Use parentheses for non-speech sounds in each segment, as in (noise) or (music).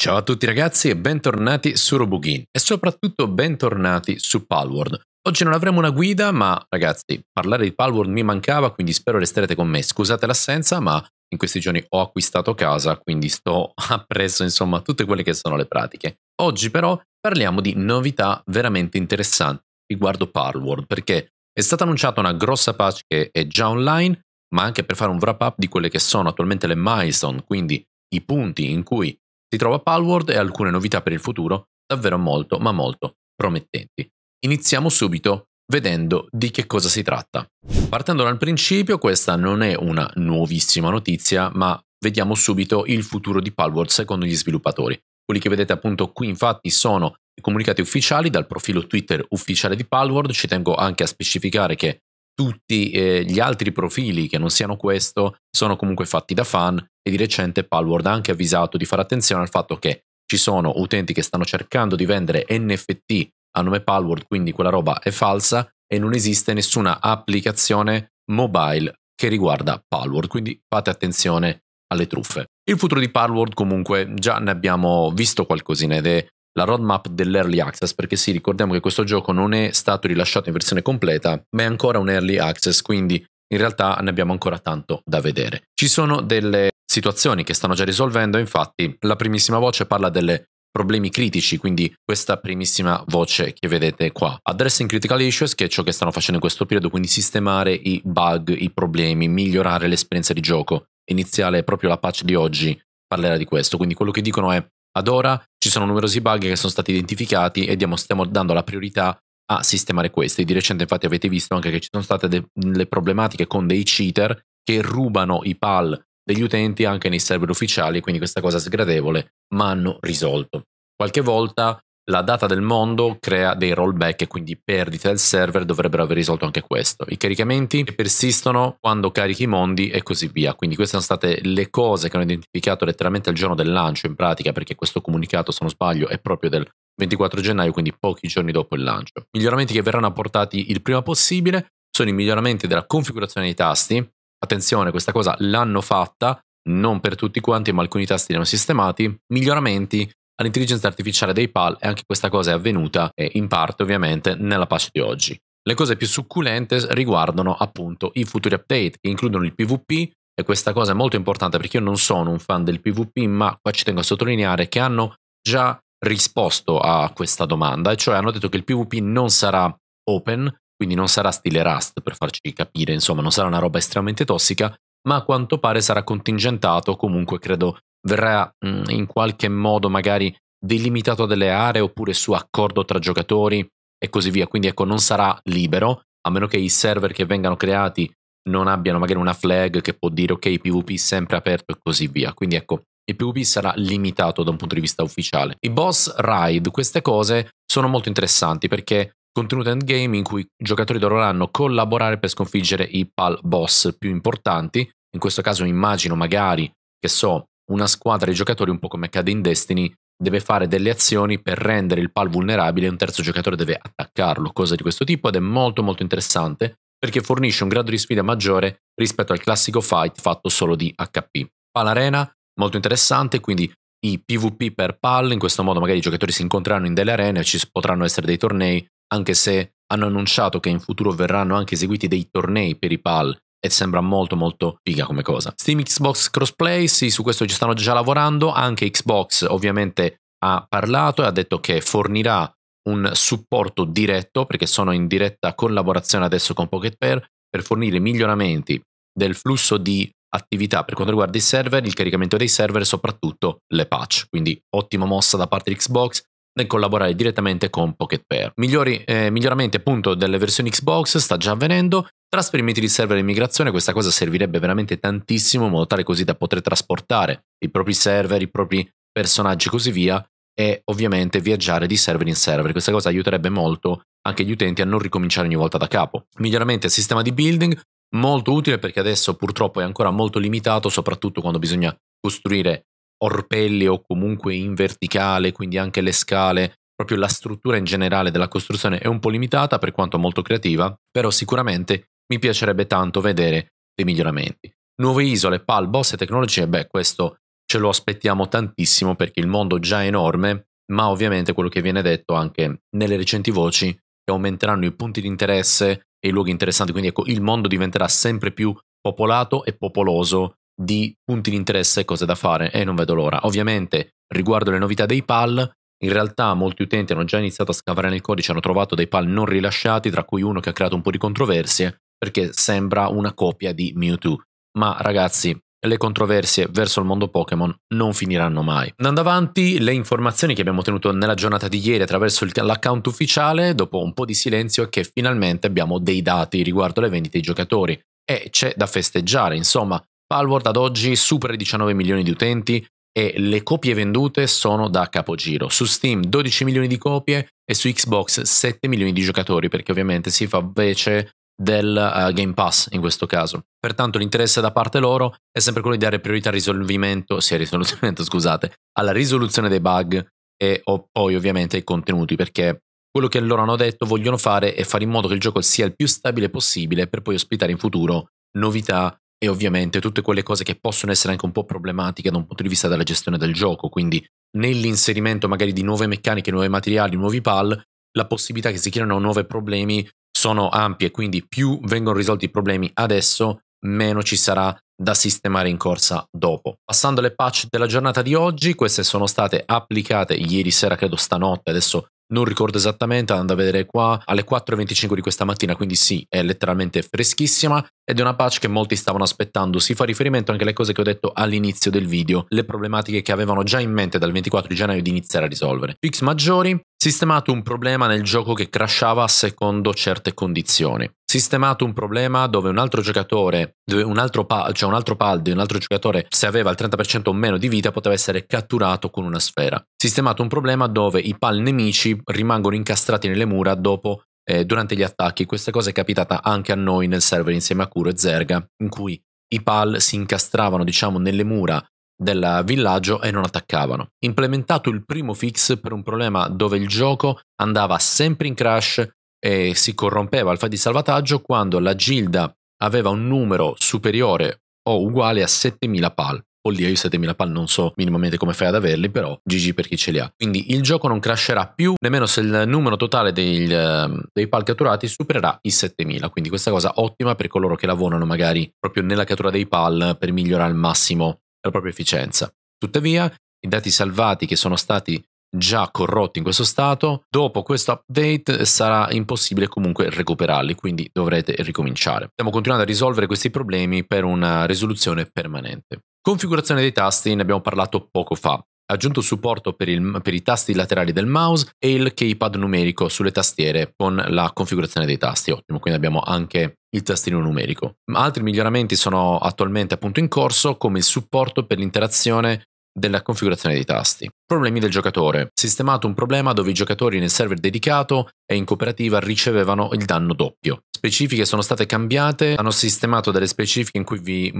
Ciao a tutti ragazzi e bentornati su Robugin e soprattutto bentornati su Palward. Oggi non avremo una guida ma ragazzi parlare di Palward mi mancava quindi spero resterete con me. Scusate l'assenza ma in questi giorni ho acquistato casa quindi sto (laughs) appresso insomma tutte quelle che sono le pratiche. Oggi però parliamo di novità veramente interessanti riguardo Palward, perché è stata annunciata una grossa patch che è già online ma anche per fare un wrap up di quelle che sono attualmente le milestone quindi i punti in cui si trova Palworld e alcune novità per il futuro, davvero molto, ma molto promettenti. Iniziamo subito vedendo di che cosa si tratta. Partendo dal principio, questa non è una nuovissima notizia, ma vediamo subito il futuro di Palworld secondo gli sviluppatori. Quelli che vedete appunto qui infatti sono i comunicati ufficiali dal profilo Twitter ufficiale di Palworld, ci tengo anche a specificare che tutti eh, gli altri profili che non siano questo sono comunque fatti da fan e di recente Palward ha anche avvisato di fare attenzione al fatto che ci sono utenti che stanno cercando di vendere NFT a nome Palward, quindi quella roba è falsa e non esiste nessuna applicazione mobile che riguarda Palward, quindi fate attenzione alle truffe. Il futuro di Palward comunque già ne abbiamo visto qualcosina ed è la roadmap dell'early access, perché sì, ricordiamo che questo gioco non è stato rilasciato in versione completa, ma è ancora un early access, quindi in realtà ne abbiamo ancora tanto da vedere. Ci sono delle situazioni che stanno già risolvendo, infatti la primissima voce parla delle problemi critici, quindi questa primissima voce che vedete qua. Addressing critical issues, che è ciò che stanno facendo in questo periodo, quindi sistemare i bug, i problemi, migliorare l'esperienza di gioco. Iniziale proprio la patch di oggi parlerà di questo, quindi quello che dicono è ad ora ci sono numerosi bug che sono stati identificati e diamo, stiamo dando la priorità a sistemare questi. Di recente infatti avete visto anche che ci sono state delle problematiche con dei cheater che rubano i PAL degli utenti anche nei server ufficiali, quindi questa cosa sgradevole, ma hanno risolto. Qualche volta la data del mondo crea dei rollback e quindi perdite del server dovrebbero aver risolto anche questo. I caricamenti persistono quando carichi i mondi e così via. Quindi queste sono state le cose che hanno identificato letteralmente il giorno del lancio in pratica perché questo comunicato, se non sbaglio, è proprio del 24 gennaio, quindi pochi giorni dopo il lancio. Miglioramenti che verranno apportati il prima possibile sono i miglioramenti della configurazione dei tasti. Attenzione, questa cosa l'hanno fatta, non per tutti quanti, ma alcuni tasti li hanno sistemati. Miglioramenti all'intelligenza artificiale dei PAL e anche questa cosa è avvenuta eh, in parte ovviamente nella patch di oggi. Le cose più succulente riguardano appunto i futuri update che includono il PvP e questa cosa è molto importante perché io non sono un fan del PvP ma qua ci tengo a sottolineare che hanno già risposto a questa domanda e cioè hanno detto che il PvP non sarà open quindi non sarà stile Rust per farci capire insomma non sarà una roba estremamente tossica ma a quanto pare sarà contingentato comunque credo verrà mm, in qualche modo magari delimitato a delle aree oppure su accordo tra giocatori e così via. Quindi ecco, non sarà libero, a meno che i server che vengano creati non abbiano magari una flag che può dire ok, PvP sempre aperto e così via. Quindi ecco, il PvP sarà limitato da un punto di vista ufficiale. I boss ride, queste cose sono molto interessanti perché contenuto endgame in cui i giocatori dovranno collaborare per sconfiggere i pal boss più importanti, in questo caso immagino magari, che so, una squadra di giocatori, un po' come accade in Destiny, deve fare delle azioni per rendere il pal vulnerabile e un terzo giocatore deve attaccarlo, cose di questo tipo ed è molto molto interessante perché fornisce un grado di sfida maggiore rispetto al classico fight fatto solo di HP. Pal Arena, molto interessante, quindi i PvP per pal, in questo modo magari i giocatori si incontreranno in delle arene, ci potranno essere dei tornei, anche se hanno annunciato che in futuro verranno anche eseguiti dei tornei per i PAL e sembra molto molto figa come cosa. Steam Xbox Crossplay, sì, su questo ci stanno già lavorando, anche Xbox ovviamente ha parlato e ha detto che fornirà un supporto diretto, perché sono in diretta collaborazione adesso con Pocket Pair, per fornire miglioramenti del flusso di attività per quanto riguarda i server, il caricamento dei server e soprattutto le patch. Quindi ottima mossa da parte di Xbox nel collaborare direttamente con Pocket Pair. Migliori, eh, miglioramenti appunto delle versioni Xbox sta già avvenendo Trasferimenti di server e migrazione, questa cosa servirebbe veramente tantissimo in modo tale così da poter trasportare i propri server, i propri personaggi e così via e ovviamente viaggiare di server in server. Questa cosa aiuterebbe molto anche gli utenti a non ricominciare ogni volta da capo. Miglioramenti al sistema di building, molto utile perché adesso purtroppo è ancora molto limitato, soprattutto quando bisogna costruire orpelli o comunque in verticale, quindi anche le scale, proprio la struttura in generale della costruzione è un po' limitata per quanto molto creativa, però sicuramente mi piacerebbe tanto vedere dei miglioramenti. Nuove isole, PAL, boss e tecnologie, beh, questo ce lo aspettiamo tantissimo perché il mondo già è enorme, ma ovviamente quello che viene detto anche nelle recenti voci che aumenteranno i punti di interesse e i luoghi interessanti, quindi ecco, il mondo diventerà sempre più popolato e popoloso di punti di interesse e cose da fare e non vedo l'ora. Ovviamente riguardo le novità dei PAL, in realtà molti utenti hanno già iniziato a scavare nel codice, hanno trovato dei PAL non rilasciati, tra cui uno che ha creato un po' di controversie, perché sembra una copia di Mewtwo. Ma ragazzi, le controversie verso il mondo Pokémon non finiranno mai. Andando avanti, le informazioni che abbiamo ottenuto nella giornata di ieri attraverso l'account ufficiale, dopo un po' di silenzio, è che finalmente abbiamo dei dati riguardo le vendite ai giocatori. E c'è da festeggiare, insomma, Palward ad oggi supera i 19 milioni di utenti e le copie vendute sono da capogiro. Su Steam 12 milioni di copie e su Xbox 7 milioni di giocatori, perché ovviamente si fa invece del uh, Game Pass in questo caso. Pertanto l'interesse da parte loro è sempre quello di dare priorità al risolvimento, sì, risolvimento, (laughs) scusate, alla risoluzione dei bug e poi ovviamente ai contenuti, perché quello che loro hanno detto vogliono fare è fare in modo che il gioco sia il più stabile possibile per poi ospitare in futuro novità e ovviamente tutte quelle cose che possono essere anche un po' problematiche da un punto di vista della gestione del gioco, quindi nell'inserimento magari di nuove meccaniche, nuovi materiali, nuovi PAL, la possibilità che si creino nuovi problemi sono ampie, quindi più vengono risolti i problemi adesso, meno ci sarà da sistemare in corsa dopo. Passando alle patch della giornata di oggi, queste sono state applicate ieri sera, credo stanotte, adesso non ricordo esattamente, andando a vedere qua alle 4.25 di questa mattina, quindi sì, è letteralmente freschissima ed è una patch che molti stavano aspettando. Si fa riferimento anche alle cose che ho detto all'inizio del video, le problematiche che avevano già in mente dal 24 di gennaio di iniziare a risolvere. Fix maggiori, Sistemato un problema nel gioco che crashava secondo certe condizioni. Sistemato un problema dove un altro giocatore, un altro pa- cioè un altro pal di un altro giocatore, se aveva il 30% o meno di vita, poteva essere catturato con una sfera. Sistemato un problema dove i pal nemici rimangono incastrati nelle mura dopo eh, durante gli attacchi. Questa cosa è capitata anche a noi nel server insieme a Kuro e Zerga, in cui i PAL si incastravano, diciamo, nelle mura del villaggio e non attaccavano. Implementato il primo fix per un problema dove il gioco andava sempre in crash e si corrompeva al file di salvataggio quando la gilda aveva un numero superiore o uguale a 7000 PAL. Oddio, io 7000 PAL non so minimamente come fai ad averli, però GG per chi ce li ha. Quindi il gioco non crasherà più, nemmeno se il numero totale ehm, dei, dei PAL catturati supererà i 7000. Quindi questa cosa ottima per coloro che lavorano magari proprio nella cattura dei PAL per migliorare al massimo la propria efficienza. Tuttavia, i dati salvati che sono stati già corrotti in questo stato, dopo questo update sarà impossibile comunque recuperarli, quindi dovrete ricominciare. Stiamo continuando a risolvere questi problemi per una risoluzione permanente. Configurazione dei tasti ne abbiamo parlato poco fa aggiunto supporto per, il, per, i tasti laterali del mouse e il keypad numerico sulle tastiere con la configurazione dei tasti. Ottimo, quindi abbiamo anche il tastino numerico. Altri miglioramenti sono attualmente appunto in corso come il supporto per l'interazione della configurazione dei tasti. Problemi del giocatore. Sistemato un problema dove i giocatori nel server dedicato e in cooperativa ricevevano il danno doppio. Specifiche sono state cambiate, hanno sistemato delle specifiche in cui vi,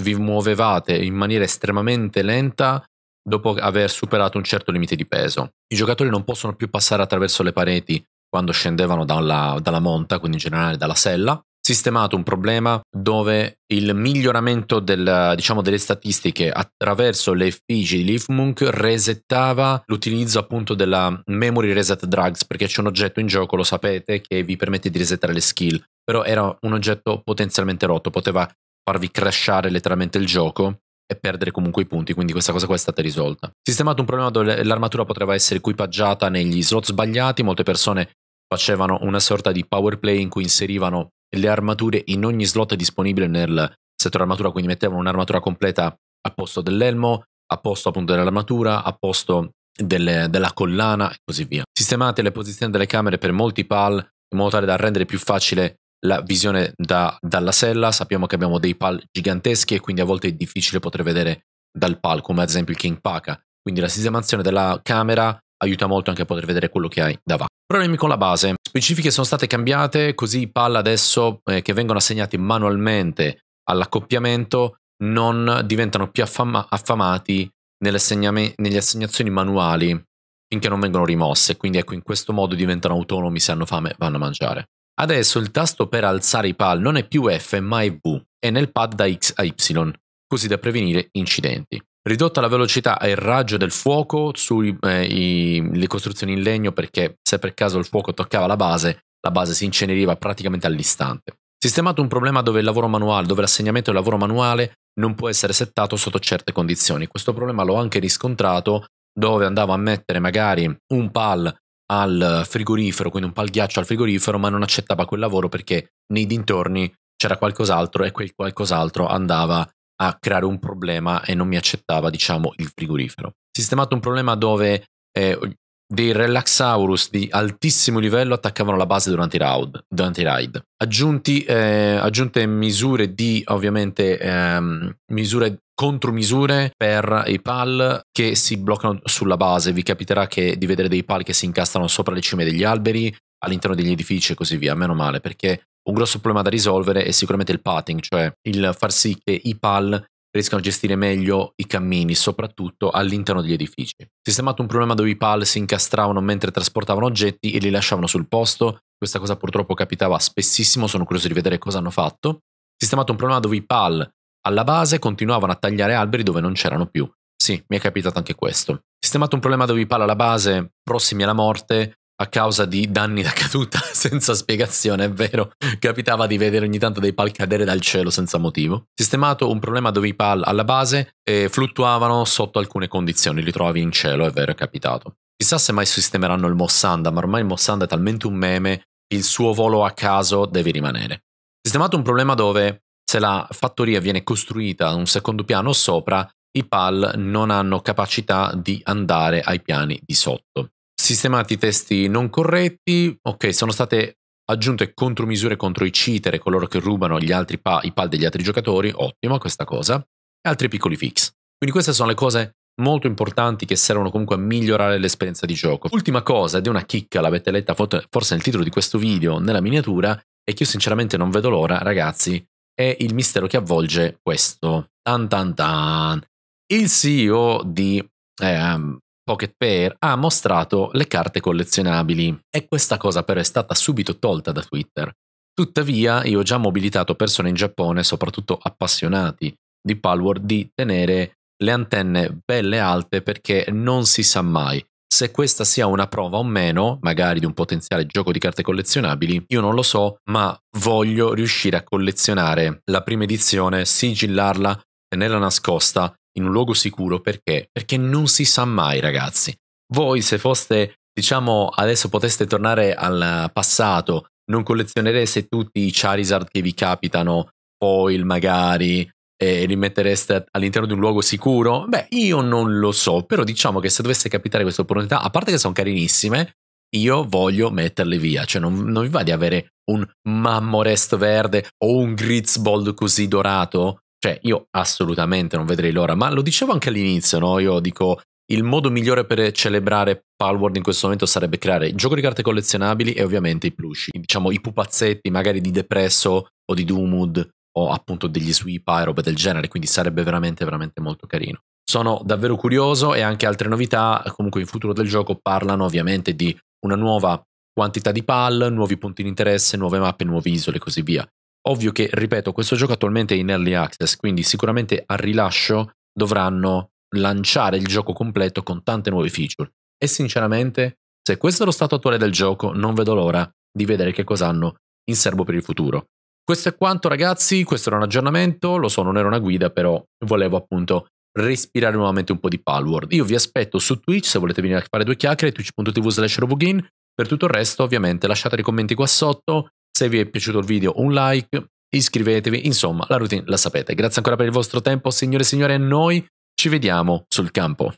vi muovevate in maniera estremamente lenta dopo aver superato un certo limite di peso. I giocatori non possono più passare attraverso le pareti quando scendevano dalla, dalla monta, quindi in generale dalla sella, sistemato un problema dove il miglioramento del, diciamo, delle statistiche attraverso le effigi di Leafmunk resettava l'utilizzo appunto della memory reset drugs perché c'è un oggetto in gioco, lo sapete, che vi permette di resettare le skill, però era un oggetto potenzialmente rotto, poteva farvi crashare letteralmente il gioco e perdere comunque i punti, quindi questa cosa qua è stata risolta. Sistemato un problema dove l'armatura poteva essere equipaggiata negli slot sbagliati, molte persone facevano una sorta di power play in cui inserivano le armature in ogni slot disponibile nel settore armatura, quindi mettevano un'armatura completa a posto dell'elmo, a posto appunto dell'armatura, a posto delle, della collana e così via. Sistemate le posizioni delle camere per molti PAL in modo tale da rendere più facile la visione da, dalla sella, sappiamo che abbiamo dei pal giganteschi e quindi a volte è difficile poter vedere dal pal, come ad esempio il King Paka. Quindi la sistemazione della camera aiuta molto anche a poter vedere quello che hai davanti. Problemi con la base. Specifiche sono state cambiate, così i pal adesso eh, che vengono assegnati manualmente all'accoppiamento non diventano più affama- affamati nelle, segname- nelle assegnazioni manuali finché non vengono rimosse. Quindi ecco, in questo modo diventano autonomi, se hanno fame vanno a mangiare. Adesso il tasto per alzare i PAL non è più F ma è V, e nel pad da X a Y, così da prevenire incidenti. Ridotta la velocità e il raggio del fuoco sulle eh, costruzioni in legno perché se per caso il fuoco toccava la base, la base si inceneriva praticamente all'istante. Sistemato un problema dove il lavoro manuale, dove l'assegnamento del lavoro manuale non può essere settato sotto certe condizioni. Questo problema l'ho anche riscontrato dove andavo a mettere magari un PAL al frigorifero, quindi un ghiaccio al frigorifero, ma non accettava quel lavoro perché nei dintorni c'era qualcos'altro e quel qualcos'altro andava a creare un problema e non mi accettava, diciamo, il frigorifero. Sistemato un problema dove eh, dei Relaxaurus di altissimo livello attaccavano la base durante i, round, durante i ride. Aggiunti, eh, aggiunte misure di, ovviamente, ehm, misure contromisure per i PAL che si bloccano sulla base. Vi capiterà che, di vedere dei PAL che si incastrano sopra le cime degli alberi, all'interno degli edifici e così via. Meno male, perché un grosso problema da risolvere è sicuramente il patting, cioè il far sì che i PAL riescano a gestire meglio i cammini, soprattutto all'interno degli edifici. Sistemato un problema dove i PAL si incastravano mentre trasportavano oggetti e li lasciavano sul posto, questa cosa purtroppo capitava spessissimo, sono curioso di vedere cosa hanno fatto. Sistemato un problema dove i PAL alla base continuavano a tagliare alberi dove non c'erano più. Sì, mi è capitato anche questo. Sistemato un problema dove i PAL alla base, prossimi alla morte, a causa di danni da caduta (laughs) senza spiegazione, è vero, capitava di vedere ogni tanto dei PAL cadere dal cielo senza motivo. Sistemato un problema dove i PAL alla base eh, fluttuavano sotto alcune condizioni, li trovavi in cielo, è vero, è capitato. Chissà se mai sistemeranno il Mossanda, ma ormai il Mossanda è talmente un meme, il suo volo a caso deve rimanere. Sistemato un problema dove se la fattoria viene costruita un secondo piano sopra, i PAL non hanno capacità di andare ai piani di sotto sistemati i testi non corretti, ok, sono state aggiunte contromisure contro i cheater coloro che rubano pa- i pal degli altri giocatori, ottima questa cosa, e altri piccoli fix. Quindi queste sono le cose molto importanti che servono comunque a migliorare l'esperienza di gioco. Ultima cosa, ed è una chicca, l'avete letta forse nel titolo di questo video, nella miniatura, e che io sinceramente non vedo l'ora, ragazzi, è il mistero che avvolge questo. Tan tan tan. Il CEO di eh, Pocket Pair ha mostrato le carte collezionabili e questa cosa però è stata subito tolta da Twitter. Tuttavia io ho già mobilitato persone in Giappone, soprattutto appassionati di Palworld, di tenere le antenne belle alte perché non si sa mai se questa sia una prova o meno, magari di un potenziale gioco di carte collezionabili, io non lo so, ma voglio riuscire a collezionare la prima edizione, sigillarla, tenerla nascosta in un luogo sicuro perché? Perché non si sa mai, ragazzi. Voi se foste, diciamo, adesso poteste tornare al passato, non collezionereste tutti i Charizard che vi capitano, foil magari, e li mettereste all'interno di un luogo sicuro? Beh, io non lo so, però diciamo che se dovesse capitare questa opportunità, a parte che sono carinissime, io voglio metterle via, cioè non, non vi va di avere un mammoresto verde o un grizzbold così dorato cioè, io assolutamente non vedrei l'ora, ma lo dicevo anche all'inizio, no? Io dico, il modo migliore per celebrare Palworld in questo momento sarebbe creare il gioco di carte collezionabili e ovviamente i plushi, diciamo i pupazzetti magari di Depresso o di Doomwood o appunto degli Sweepa roba del genere, quindi sarebbe veramente veramente molto carino. Sono davvero curioso e anche altre novità, comunque in futuro del gioco parlano ovviamente di una nuova quantità di PAL, nuovi punti di interesse, nuove mappe, nuove isole e così via. Ovvio che, ripeto, questo gioco attualmente è in early access, quindi sicuramente al rilascio dovranno lanciare il gioco completo con tante nuove feature. E sinceramente, se questo è lo stato attuale del gioco, non vedo l'ora di vedere che cosa hanno in serbo per il futuro. Questo è quanto ragazzi, questo era un aggiornamento, lo so non era una guida, però volevo appunto respirare nuovamente un po' di Palward. Io vi aspetto su Twitch se volete venire a fare due chiacchiere, twitch.tv slash robugin. Per tutto il resto ovviamente lasciate dei commenti qua sotto, se vi è piaciuto il video un like, iscrivetevi, insomma la routine la sapete. Grazie ancora per il vostro tempo signore e signore, noi ci vediamo sul campo.